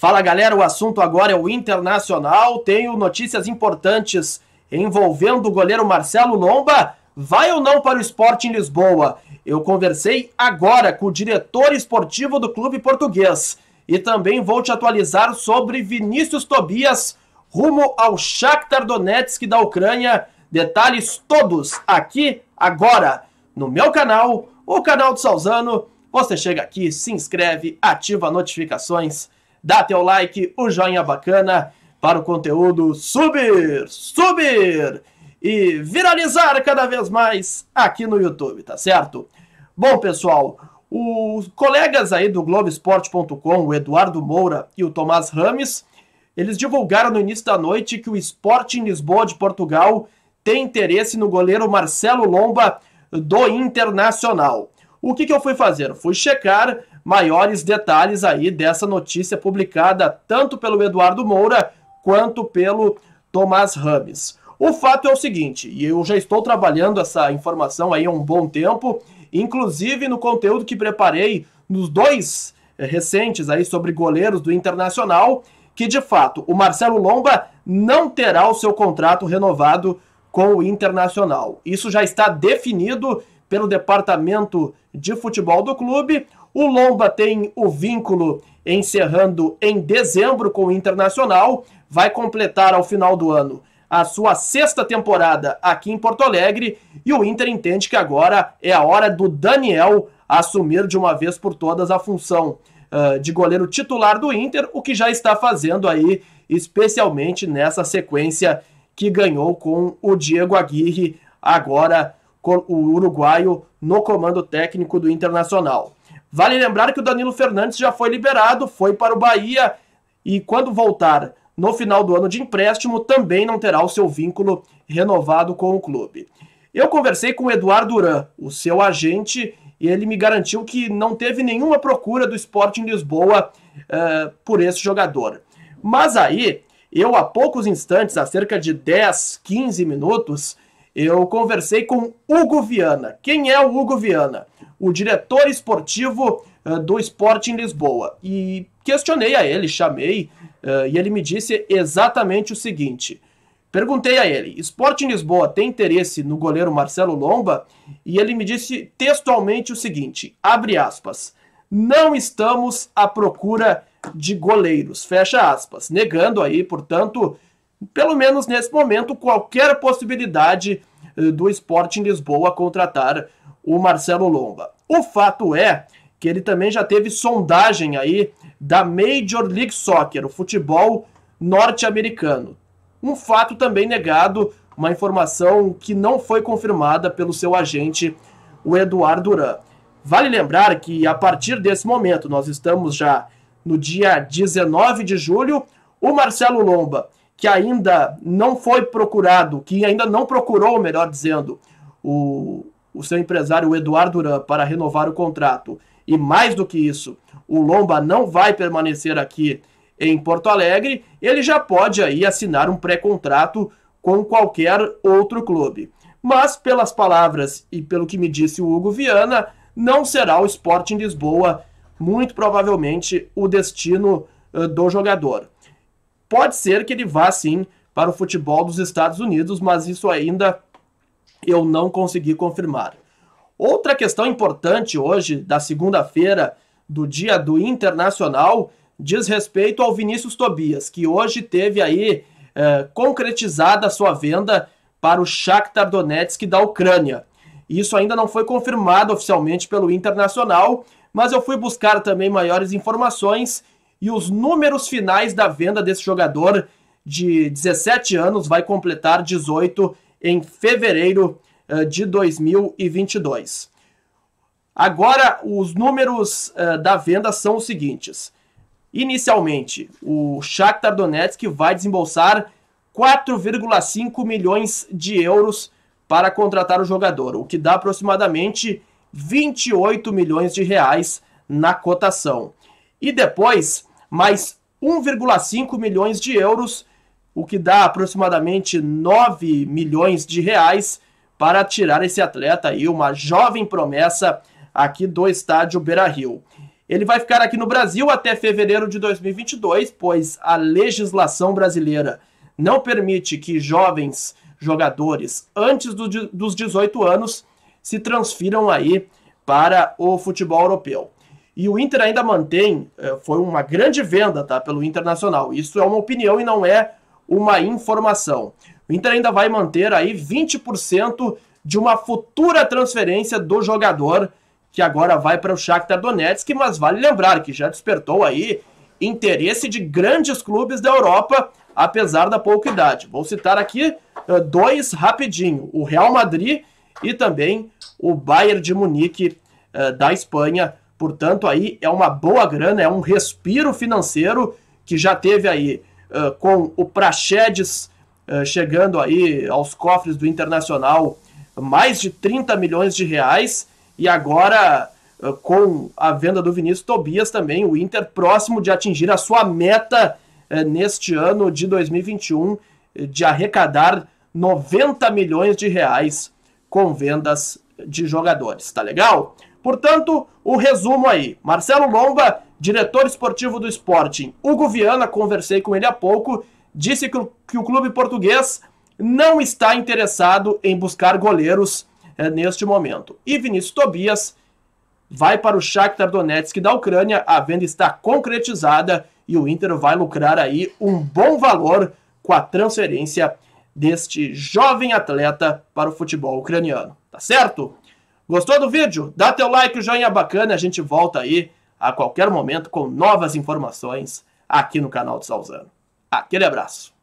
Fala galera, o assunto agora é o Internacional. Tenho notícias importantes envolvendo o goleiro Marcelo Lomba. Vai ou não para o esporte em Lisboa? Eu conversei agora com o diretor esportivo do clube português. E também vou te atualizar sobre Vinícius Tobias rumo ao Shakhtar Donetsk da Ucrânia. Detalhes todos aqui agora no meu canal, o canal do Salzano. Você chega aqui, se inscreve, ativa notificações dá teu like, o joinha bacana para o conteúdo subir, subir e viralizar cada vez mais aqui no YouTube, tá certo? Bom, pessoal, os colegas aí do Globoesporte.com, o Eduardo Moura e o Tomás Rames, eles divulgaram no início da noite que o Sporting Lisboa de Portugal tem interesse no goleiro Marcelo Lomba do Internacional. O que, que eu fui fazer? Fui checar maiores detalhes aí dessa notícia publicada tanto pelo Eduardo Moura quanto pelo Tomás Rames. O fato é o seguinte, e eu já estou trabalhando essa informação aí há um bom tempo, inclusive no conteúdo que preparei nos dois eh, recentes aí sobre goleiros do Internacional, que de fato o Marcelo Lomba não terá o seu contrato renovado com o Internacional. Isso já está definido pelo departamento de futebol do clube. O Lomba tem o vínculo encerrando em dezembro com o Internacional, vai completar ao final do ano a sua sexta temporada aqui em Porto Alegre e o Inter entende que agora é a hora do Daniel assumir de uma vez por todas a função uh, de goleiro titular do Inter, o que já está fazendo aí, especialmente nessa sequência que ganhou com o Diego Aguirre, agora com o uruguaio no comando técnico do Internacional. Vale lembrar que o Danilo Fernandes já foi liberado, foi para o Bahia e quando voltar no final do ano de empréstimo também não terá o seu vínculo renovado com o clube. Eu conversei com o Eduardo Duran, o seu agente, e ele me garantiu que não teve nenhuma procura do Sporting Lisboa uh, por esse jogador. Mas aí, eu há poucos instantes, há cerca de 10, 15 minutos, eu conversei com Hugo Viana. Quem é o Hugo Viana? O diretor esportivo uh, do Esporte em Lisboa. E questionei a ele, chamei, uh, e ele me disse exatamente o seguinte. Perguntei a ele: Esporte em Lisboa tem interesse no goleiro Marcelo Lomba? E ele me disse textualmente o seguinte: abre aspas. Não estamos à procura de goleiros, fecha aspas, negando aí, portanto, pelo menos nesse momento, qualquer possibilidade eh, do Sporting Lisboa contratar o Marcelo Lomba. O fato é que ele também já teve sondagem aí da Major League Soccer, o futebol norte-americano. Um fato também negado, uma informação que não foi confirmada pelo seu agente, o Eduardo Duran. Vale lembrar que a partir desse momento, nós estamos já no dia 19 de julho, o Marcelo Lomba que ainda não foi procurado, que ainda não procurou, melhor dizendo, o, o seu empresário o Eduardo Duran para renovar o contrato. E mais do que isso, o Lomba não vai permanecer aqui em Porto Alegre, ele já pode aí assinar um pré-contrato com qualquer outro clube. Mas pelas palavras e pelo que me disse o Hugo Viana, não será o Sporting Lisboa muito provavelmente o destino uh, do jogador. Pode ser que ele vá sim para o futebol dos Estados Unidos, mas isso ainda eu não consegui confirmar. Outra questão importante hoje, da segunda-feira, do dia do Internacional, diz respeito ao Vinícius Tobias, que hoje teve aí eh, concretizada a sua venda para o Shakhtar Donetsk da Ucrânia. Isso ainda não foi confirmado oficialmente pelo Internacional, mas eu fui buscar também maiores informações e os números finais da venda desse jogador de 17 anos, vai completar 18 em fevereiro eh, de 2022. Agora, os números eh, da venda são os seguintes. Inicialmente, o Shakhtar Donetsk vai desembolsar 4,5 milhões de euros para contratar o jogador, o que dá aproximadamente 28 milhões de reais na cotação. E depois, mais 1,5 milhões de euros, o que dá aproximadamente 9 milhões de reais para tirar esse atleta aí, uma jovem promessa aqui do estádio Beira-Rio. Ele vai ficar aqui no Brasil até fevereiro de 2022, pois a legislação brasileira não permite que jovens jogadores antes do, dos 18 anos se transfiram aí para o futebol europeu. E o Inter ainda mantém, eh, foi uma grande venda, tá? Pelo Internacional. Isso é uma opinião e não é uma informação. O Inter ainda vai manter aí 20% de uma futura transferência do jogador que agora vai para o Shakhtar Donetsk, mas vale lembrar que já despertou aí interesse de grandes clubes da Europa, apesar da pouca idade. Vou citar aqui eh, dois rapidinho, o Real Madrid e também o Bayern de Munique eh, da Espanha Portanto, aí é uma boa grana, é um respiro financeiro que já teve aí uh, com o Praxedes uh, chegando aí aos cofres do Internacional mais de 30 milhões de reais e agora uh, com a venda do Vinícius Tobias também, o Inter próximo de atingir a sua meta neste ano de 2021 de arrecadar 90 milhões de reais com vendas de jogadores, tá legal? Portanto, o resumo aí. Marcelo Lomba, diretor esportivo do Sporting. Hugo Viana, conversei com ele há pouco, disse que o clube português não está interessado em buscar goleiros é, neste momento. E Vinícius Tobias vai para o Shakhtar Donetsk da Ucrânia, a venda está concretizada e o Inter vai lucrar aí um bom valor com a transferência deste jovem atleta para o futebol ucraniano, tá certo? Gostou do vídeo? Dá teu like, o joinha bacana. A gente volta aí a qualquer momento com novas informações aqui no canal do Salzano. Aquele abraço.